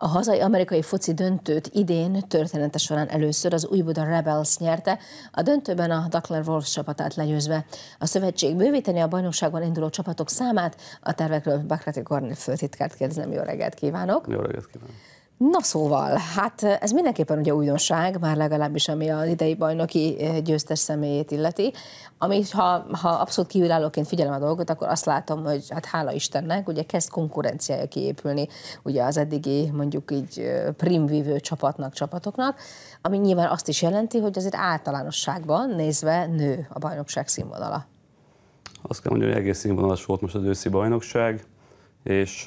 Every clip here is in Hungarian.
A hazai amerikai foci döntőt idén története során először az Újbuda Rebels nyerte, a döntőben a Duckler Wolves csapatát legyőzve. A szövetség bővíteni a bajnokságban induló csapatok számát, a tervekről Bakrati Kornél főtitkárt kérdezem. Jó reggelt kívánok! Jó reggelt kívánok! Na szóval, hát ez mindenképpen ugye újdonság, már legalábbis ami az idei bajnoki győztes személyét illeti, ami ha, ha abszolút kívülállóként figyelem a dolgot, akkor azt látom, hogy hát hála Istennek, ugye kezd konkurenciája kiépülni ugye az eddigi mondjuk így primvívő csapatnak, csapatoknak, ami nyilván azt is jelenti, hogy azért általánosságban nézve nő a bajnokság színvonala. Azt kell mondani, hogy egész színvonalas volt most az őszi bajnokság, és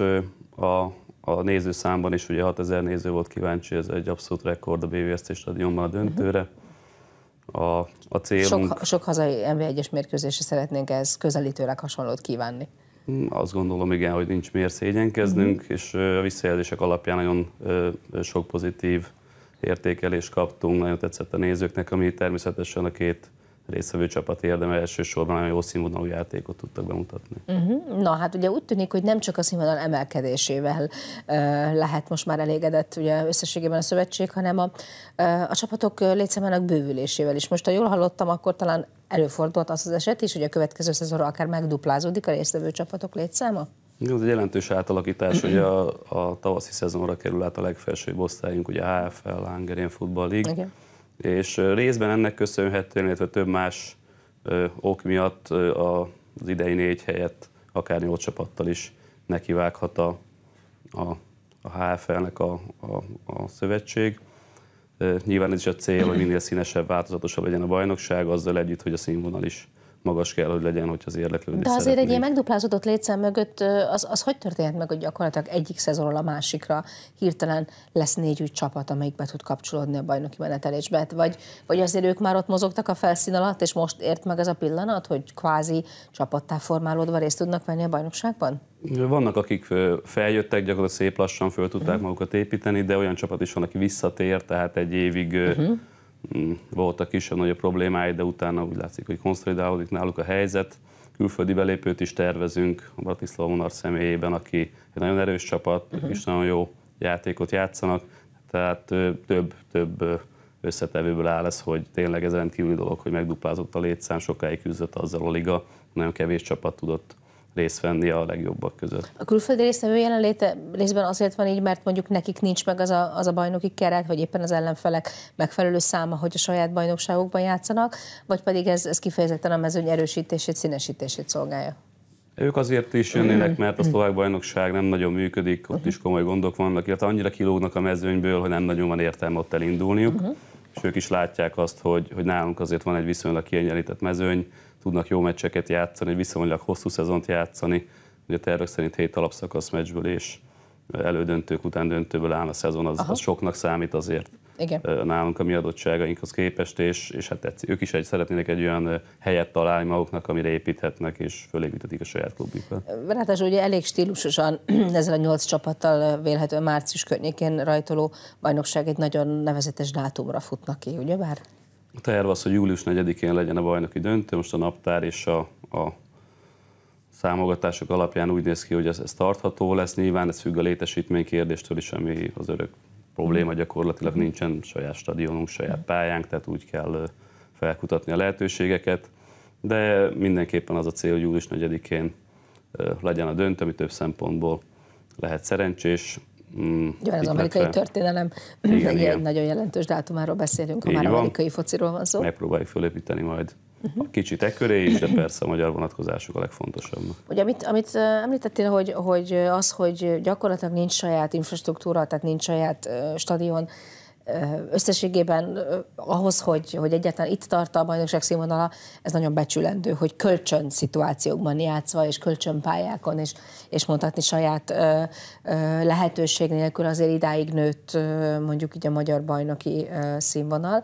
a a nézőszámban is ugye 6000 néző volt kíváncsi, ez egy abszolút rekord a BVSZ stadionban a döntőre. A, a célunk... Sok, sok hazai NB1-es mérkőzésre szeretnénk ez közelítőleg hasonlót kívánni. Hmm, azt gondolom, igen, hogy nincs miért szégyenkeznünk, mm-hmm. és a visszajelzések alapján nagyon sok pozitív értékelést kaptunk, nagyon tetszett a nézőknek, ami természetesen a két részvevő csapat érdeme, elsősorban nagyon jó színvonalú játékot tudtak bemutatni. Uh-huh. Na hát ugye úgy tűnik, hogy nem csak a színvonal emelkedésével uh, lehet most már elégedett ugye összességében a szövetség, hanem a, uh, a csapatok létszámának bővülésével is. Most ha jól hallottam, akkor talán előfordult az az eset is, hogy a következő szezonra akár megduplázódik a résztvevő csapatok létszáma? Ez egy jelentős átalakítás, hogy a, a tavaszi szezonra kerül át a legfelsőbb osztályunk, ugye a HFL, Hungarian Football League. Okay és részben ennek köszönhetően, illetve több más ok miatt az idei négy helyet akár nyolc csapattal is nekivághat a, a, a HFL-nek a, a, a szövetség. Nyilván ez is a cél, hogy minél színesebb, változatosabb legyen a bajnokság, azzal együtt, hogy a színvonal is magas kell, hogy legyen, hogy az érdeklődés De azért szeretnék. egy ilyen megduplázódott létszám mögött az, az hogy történhet meg, hogy gyakorlatilag egyik szezonról a másikra hirtelen lesz négy új csapat, amelyik be tud kapcsolódni a bajnoki menetelésbe? Hát vagy, vagy azért ők már ott mozogtak a felszín alatt, és most ért meg ez a pillanat, hogy kvázi csapattá formálódva részt tudnak venni a bajnokságban? Vannak, akik feljöttek, gyakorlatilag szép lassan föl tudták uh-huh. magukat építeni, de olyan csapat is van, aki visszatér, tehát egy évig uh-huh Mm, voltak kisebb-nagyobb problémái, de utána úgy látszik, hogy konszolidálódik náluk a helyzet. Külföldi belépőt is tervezünk a Bratislava Monarch személyében, aki egy nagyon erős csapat, uh-huh. Mhm. és nagyon jó játékot játszanak, tehát több-több összetevőből áll ez, hogy tényleg ez rendkívüli dolog, hogy megduplázott a létszám, sokáig küzdött azzal a liga, nagyon kevés csapat tudott részt venni a legjobbak között. A külföldi résztvevő jelenléte részben azért van így, mert mondjuk nekik nincs meg az a, az a bajnoki keret, vagy éppen az ellenfelek megfelelő száma, hogy a saját bajnokságokban játszanak, vagy pedig ez, ez kifejezetten a mezőny erősítését, színesítését szolgálja? Ők azért is jönnének, mert a szlovák bajnokság nem nagyon működik, ott is komoly gondok vannak, illetve annyira kilógnak a mezőnyből, hogy nem nagyon van értelme ott elindulniuk, uh-huh. és ők is látják azt, hogy, hogy nálunk azért van egy viszonylag kiegyenlített mezőny, tudnak jó meccseket játszani, viszonylag hosszú szezont játszani. Ugye tervek szerint hét alapszakasz meccsből és elődöntők után döntőből áll a szezon, az, az soknak számít azért Igen. nálunk a mi adottságainkhoz képest, és, és hát tetszik. ők is egy, szeretnének egy olyan helyet találni maguknak, amire építhetnek, és fölépíthetik a saját klubjukat. Ráadásul ugye elég stílusosan ezzel a nyolc csapattal vélhetően március környékén rajtoló bajnokság egy nagyon nevezetes dátumra futnak ki, ugye bár? A terv az, hogy július 4-én legyen a bajnoki döntő, most a naptár és a, a számogatások alapján úgy néz ki, hogy ez, ez tartható lesz. Nyilván ez függ a létesítmény kérdéstől is, ami az örök probléma gyakorlatilag nincsen saját stadionunk, saját pályánk, tehát úgy kell felkutatni a lehetőségeket, de mindenképpen az a cél, hogy július 4-én legyen a döntő, ami több szempontból lehet szerencsés. Mm, Jó, az amerikai történelem igen, igen. egy nagyon jelentős dátumáról beszélünk, ha Így már van. amerikai fociról van szó. Megpróbáljuk fölépíteni majd uh-huh. kicsit köré is, de persze a magyar vonatkozások a legfontosabb. Ugye amit, amit említettél, hogy, hogy az, hogy gyakorlatilag nincs saját infrastruktúra, tehát nincs saját stadion, összességében ahhoz, hogy, hogy egyáltalán itt tart a bajnokság színvonala, ez nagyon becsülendő, hogy kölcsön szituációkban játszva, és kölcsönpályákon, és, és mondhatni saját ö, ö, lehetőség nélkül azért idáig nőtt ö, mondjuk így a magyar bajnoki ö, színvonal.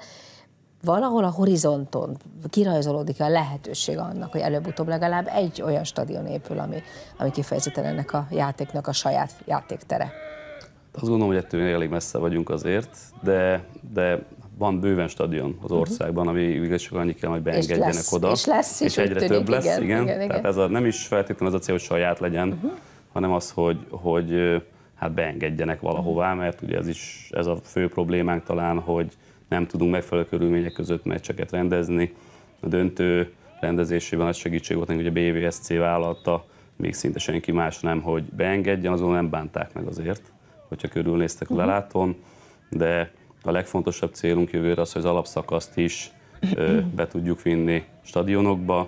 Valahol a horizonton kirajzolódik a lehetőség annak, hogy előbb-utóbb legalább egy olyan stadion épül, ami, ami kifejezetten ennek a játéknak a saját játéktere. Azt gondolom, hogy ettől még elég messze vagyunk azért, de, de van bőven stadion az mhm. országban, ami igaz csak annyi kell, hogy beengedjenek és lesz, oda. És lesz, és, és egyre tűnik, több lesz, igen. igen, igen, igen. Tehát ez a, nem is feltétlenül az a cél, hogy saját legyen, uh-huh. hanem az, hogy, hogy hát beengedjenek valahová, mhm. mert ugye ez is ez a fő problémánk talán, hogy nem tudunk megfelelő körülmények között meccseket rendezni. A döntő rendezésében az segítség volt, hogy a BVSC vállalta, még szinte senki más nem, hogy beengedjen, azon nem bánták meg azért hogyha körülnéztek a mhm. lelátón, de a legfontosabb célunk jövőre az, hogy az alapszakaszt is mhm. be tudjuk vinni stadionokba,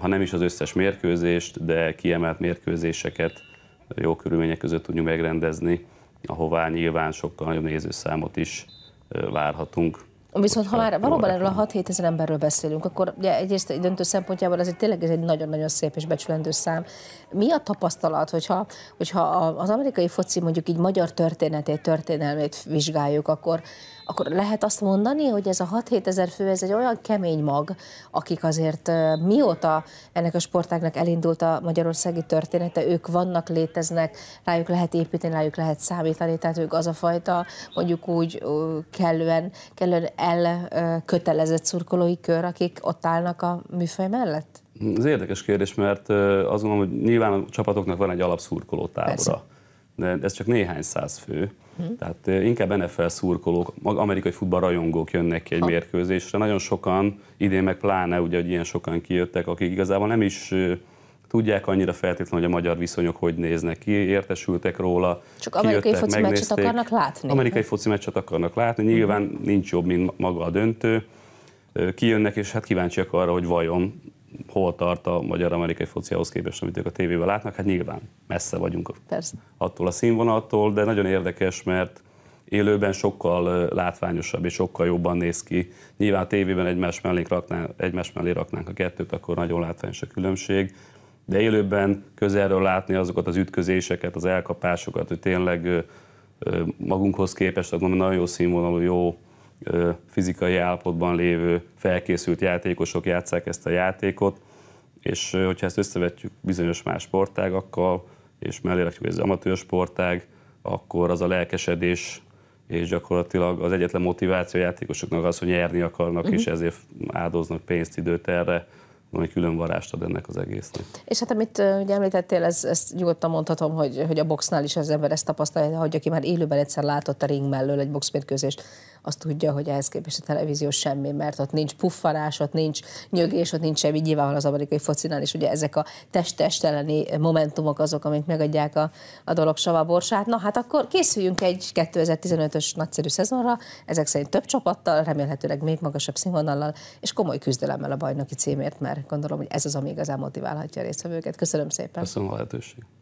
ha nem is az összes mérkőzést, de kiemelt mérkőzéseket jó körülmények között tudjuk megrendezni, ahová nyilván sokkal nagyobb nézőszámot is várhatunk. Viszont ha már valóban erről a 6-7 ezer emberről beszélünk, akkor ugye egyrészt egy döntő szempontjából ez egy tényleg ez egy nagyon-nagyon szép és becsülendő szám. Mi a tapasztalat, hogyha, hogyha az amerikai foci mondjuk így magyar történetét, történelmét vizsgáljuk, akkor, akkor lehet azt mondani, hogy ez a 6-7 ezer fő, ez egy olyan kemény mag, akik azért mióta ennek a sportágnak elindult a magyarországi története, ők vannak, léteznek, rájuk lehet építeni, rájuk lehet számítani, tehát ők az a fajta mondjuk úgy kellően, kellően elkötelezett szurkolói kör, akik ott állnak a műfaj mellett? Ez érdekes kérdés, mert azt gondolom, hogy nyilván a csapatoknak van egy alapszurkoló tábora. De ez csak néhány száz fő. Hm. Tehát inkább NFL szurkolók, amerikai futball rajongók jönnek ki egy ha. mérkőzésre. Nagyon sokan, idén meg pláne, ugye, hogy ilyen sokan kijöttek, akik igazából nem is tudják annyira feltétlenül, hogy a magyar viszonyok hogy néznek ki, értesültek róla. Csak amerikai foci meccset akarnak látni. Amerikai foci meccset akarnak látni, mhm. nyilván uh-huh. nincs jobb, mint maga a döntő. Kijönnek, és hát kíváncsiak arra, hogy vajon hol tart a magyar-amerikai fociához képest, amit ők a tévében látnak, hát nyilván messze vagyunk Persze. attól a színvonattól, de nagyon érdekes, mert élőben sokkal látványosabb és sokkal jobban néz ki. Nyilván a tévében egymás mellé, raknánk, egymás mellé raknánk a kettőt, akkor nagyon látványos a különbség de élőben közelről látni azokat az ütközéseket, az elkapásokat, hogy tényleg magunkhoz képest, tehát nagyon jó színvonalú, jó fizikai állapotban lévő, felkészült játékosok játszák ezt a játékot, és hogyha ezt összevetjük bizonyos más sportágakkal, és mellé rakjuk, hogy ez amatőr sportág, akkor az a lelkesedés és gyakorlatilag az egyetlen motiváció játékosoknak az, hogy nyerni akarnak, uh-huh. és mhm. ezért áldoznak pénzt, időt erre, valami külön varást ad ennek az egésznek. És hát amit ugye említettél, ez, ezt nyugodtan mondhatom, hogy, hogy a boxnál is az ember ezt tapasztalja, hogy aki már élőben egyszer látott a ring mellől egy boxmérkőzést, azt tudja, hogy ehhez képest a televízió semmi, mert ott nincs puffalás, ott nincs nyögés, ott nincs semmi. nyilván az amerikai focinál is ugye ezek a testesteleni momentumok azok, amik megadják a, a dolog savaborsát. Na hát akkor készüljünk egy 2015-ös nagyszerű szezonra, ezek szerint több csapattal, remélhetőleg még magasabb színvonallal, és komoly küzdelemmel a bajnoki címért, mert gondolom, hogy ez az, ami igazán motiválhatja a résztvevőket. Köszönöm szépen. Köszönöm a lehetőséget.